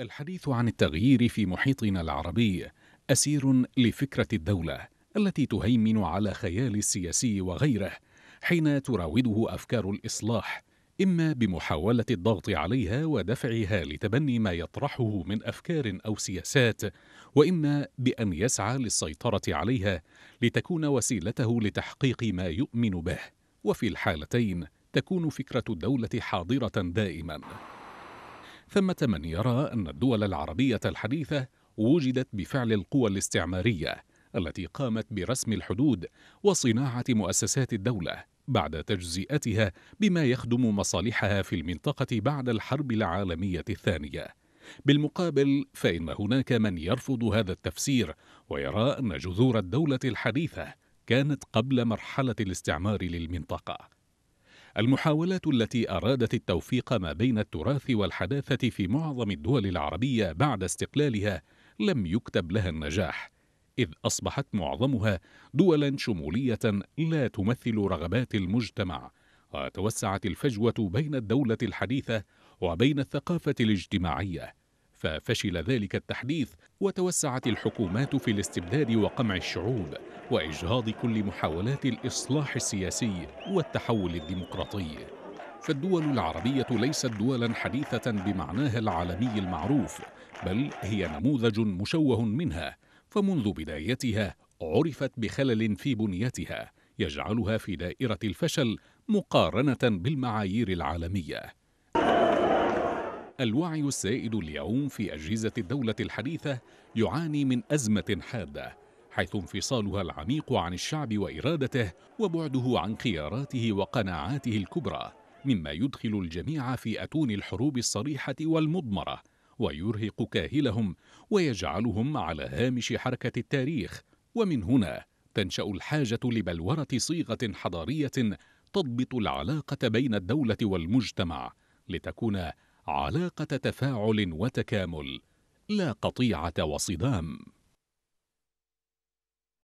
الحديث عن التغيير في محيطنا العربي أسير لفكرة الدولة التي تهيمن على خيال السياسي وغيره حين تراوده أفكار الإصلاح إما بمحاولة الضغط عليها ودفعها لتبني ما يطرحه من أفكار أو سياسات وإما بأن يسعى للسيطرة عليها لتكون وسيلته لتحقيق ما يؤمن به وفي الحالتين تكون فكرة الدولة حاضرة دائماً ثمة من يرى أن الدول العربية الحديثة وجدت بفعل القوى الاستعمارية التي قامت برسم الحدود وصناعة مؤسسات الدولة بعد تجزئتها بما يخدم مصالحها في المنطقة بعد الحرب العالمية الثانية. بالمقابل فإن هناك من يرفض هذا التفسير ويرى أن جذور الدولة الحديثة كانت قبل مرحلة الاستعمار للمنطقة. المحاولات التي أرادت التوفيق ما بين التراث والحداثة في معظم الدول العربية بعد استقلالها لم يكتب لها النجاح إذ أصبحت معظمها دولا شمولية لا تمثل رغبات المجتمع وتوسعت الفجوة بين الدولة الحديثة وبين الثقافة الاجتماعية ففشل ذلك التحديث وتوسعت الحكومات في الاستبداد وقمع الشعوب واجهاض كل محاولات الاصلاح السياسي والتحول الديمقراطي فالدول العربيه ليست دولا حديثه بمعناها العالمي المعروف بل هي نموذج مشوه منها فمنذ بدايتها عرفت بخلل في بنيتها يجعلها في دائره الفشل مقارنه بالمعايير العالميه الوعي السائد اليوم في أجهزة الدولة الحديثة يعاني من أزمة حادة حيث انفصالها العميق عن الشعب وإرادته وبعده عن خياراته وقناعاته الكبرى مما يدخل الجميع في أتون الحروب الصريحة والمضمرة ويرهق كاهلهم ويجعلهم على هامش حركة التاريخ ومن هنا تنشأ الحاجة لبلورة صيغة حضارية تضبط العلاقة بين الدولة والمجتمع لتكون علاقة تفاعل وتكامل لا قطيعة وصدام